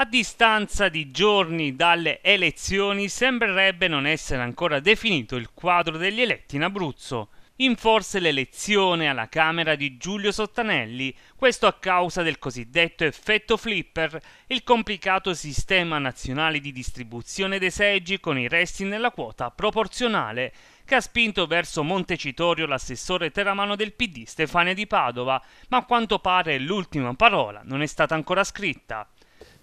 A distanza di giorni dalle elezioni sembrerebbe non essere ancora definito il quadro degli eletti in Abruzzo. In forse l'elezione alla Camera di Giulio Sottanelli, questo a causa del cosiddetto effetto flipper, il complicato sistema nazionale di distribuzione dei seggi con i resti nella quota proporzionale, che ha spinto verso Montecitorio l'assessore teramano del PD Stefania Di Padova, ma a quanto pare l'ultima parola non è stata ancora scritta.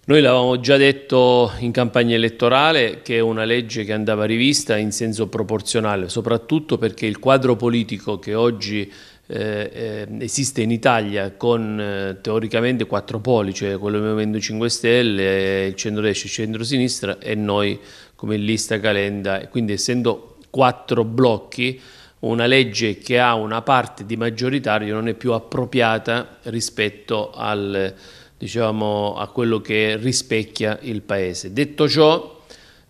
Noi l'avevamo già detto in campagna elettorale che è una legge che andava rivista in senso proporzionale, soprattutto perché il quadro politico che oggi eh, eh esiste in Italia con eh, teoricamente quattro poli, cioè quello del Movimento 5 Stelle, il centro-destra, e il centro-sinistra e noi come lista Calenda. Quindi essendo quattro blocchi, una legge che ha una parte di maggioritario non è più appropriata rispetto al diciamo, a quello che rispecchia il Paese. Detto ciò,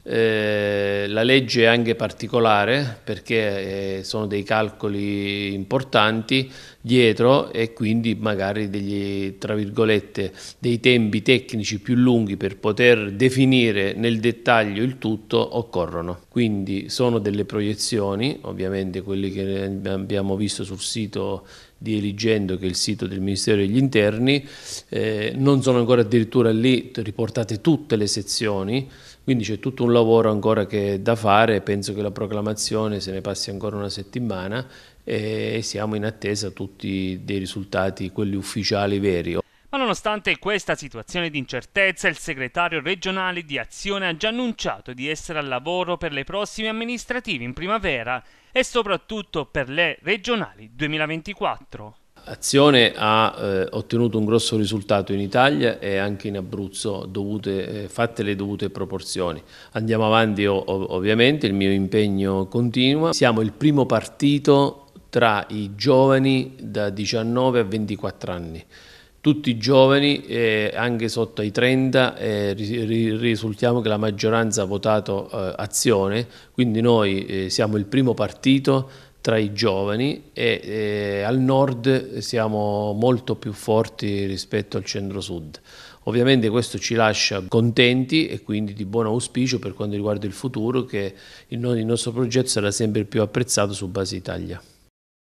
eh, la legge è anche particolare perché eh, sono dei calcoli importanti dietro e quindi magari degli, dei tempi tecnici più lunghi per poter definire nel dettaglio il tutto occorrono. Quindi sono delle proiezioni, ovviamente quelle che abbiamo visto sul sito di Eligendo, che è il sito del Ministero degli Interni, eh, non sono ancora addirittura lì riportate tutte le sezioni, quindi c'è tutto un lavoro ancora che da fare, penso che la proclamazione se ne passi ancora una settimana e siamo in attesa tutti dei risultati, quelli ufficiali veri. Ma nonostante questa situazione di incertezza, il segretario regionale di Azione ha già annunciato di essere al lavoro per le prossime amministrative in primavera e soprattutto per le regionali 2024 azione ha eh, ottenuto un grosso risultato in Italia e anche in Abruzzo, dovute, eh, fatte le dovute proporzioni. Andiamo avanti ov ovviamente, il mio impegno continua. Siamo il primo partito tra i giovani da 19 a 24 anni. Tutti i giovani, eh, anche sotto i 30, risultiamo che la maggioranza ha votato eh, azione, quindi noi eh, siamo il primo partito tra i giovani e, e al nord siamo molto più forti rispetto al centro-sud. Ovviamente questo ci lascia contenti e quindi di buon auspicio per quanto riguarda il futuro che il nostro progetto sarà sempre più apprezzato su base Italia.